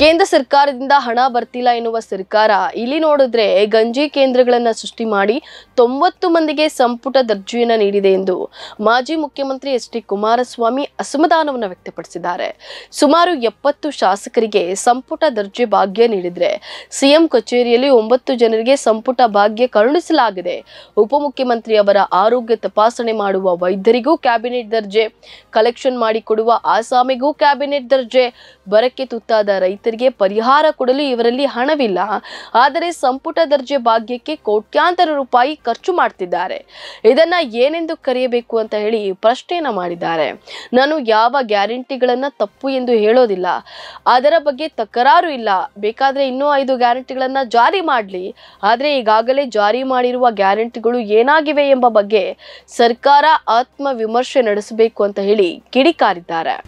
ಕೇಂದ್ರ ಸರ್ಕಾರದಿಂದ ಹಣ ಬರ್ತಿಲ್ಲ ಎನ್ನುವ ಸರ್ಕಾರ ಇಲ್ಲಿ ನೋಡಿದ್ರೆ ಗಂಜಿ ಕೇಂದ್ರಗಳನ್ನು ಸೃಷ್ಟಿ ಮಾಡಿ ತೊಂಬತ್ತು ಮಂದಿಗೆ ಸಂಪುಟ ದರ್ಜೆಯನ್ನು ನೀಡಿದೆ ಎಂದು ಮಾಜಿ ಮುಖ್ಯಮಂತ್ರಿ ಎಚ್ ಡಿ ಕುಮಾರಸ್ವಾಮಿ ಅಸಮಾಧಾನವನ್ನು ವ್ಯಕ್ತಪಡಿಸಿದ್ದಾರೆ ಸುಮಾರು ಎಪ್ಪತ್ತು ಶಾಸಕರಿಗೆ ಸಂಪುಟ ದರ್ಜೆ ಭಾಗ್ಯ ನೀಡಿದ್ರೆ ಸಿಎಂ ಕಚೇರಿಯಲ್ಲಿ ಒಂಬತ್ತು ಜನರಿಗೆ ಸಂಪುಟ ಭಾಗ್ಯ ಕರುಣಿಸಲಾಗಿದೆ ಉಪಮುಖ್ಯಮಂತ್ರಿ ಅವರ ಆರೋಗ್ಯ ತಪಾಸಣೆ ಮಾಡುವ ವೈದ್ಯರಿಗೂ ಕ್ಯಾಬಿನೆಟ್ ದರ್ಜೆ ಕಲೆಕ್ಷನ್ ಮಾಡಿಕೊಡುವ ಆಸಾಮಿಗೂ ಕ್ಯಾಬಿನೆಟ್ ದರ್ಜೆ ಬರಕ್ಕೆ ತುತ್ತಾದ ರೈತ ಪರಿಹಾರ ಕೊಡಲು ಇವರಲ್ಲಿ ಹಣವಿಲ್ಲ ಆದರೆ ಸಂಪುಟ ದರ್ಜೆ ಭಾಗ್ಯಕ್ಕೆ ಕೋಟ್ಯಾಂತರ ರೂಪಾಯಿ ಖರ್ಚು ಮಾಡ್ತಿದ್ದಾರೆ ಇದನ್ನ ಏನೆಂದು ಕರೆಯಬೇಕು ಅಂತ ಹೇಳಿ ಪ್ರಶ್ನೆಯನ್ನ ಮಾಡಿದ್ದಾರೆ ನಾನು ಯಾವ ಗ್ಯಾರಂಟಿಗಳನ್ನ ತಪ್ಪು ಎಂದು ಹೇಳೋದಿಲ್ಲ ಅದರ ಬಗ್ಗೆ ತಕರಾರು ಇಲ್ಲ ಬೇಕಾದ್ರೆ ಇನ್ನೂ ಐದು ಗ್ಯಾರಂಟಿಗಳನ್ನ ಜಾರಿ ಮಾಡಲಿ ಆದರೆ ಈಗಾಗಲೇ ಜಾರಿ ಮಾಡಿರುವ ಗ್ಯಾರಂಟಿಗಳು ಏನಾಗಿವೆ ಎಂಬ ಬಗ್ಗೆ ಸರ್ಕಾರ ಆತ್ಮ ವಿಮರ್ಶೆ ನಡೆಸಬೇಕು ಅಂತ ಹೇಳಿ ಕಿಡಿಕಾರಿದ್ದಾರೆ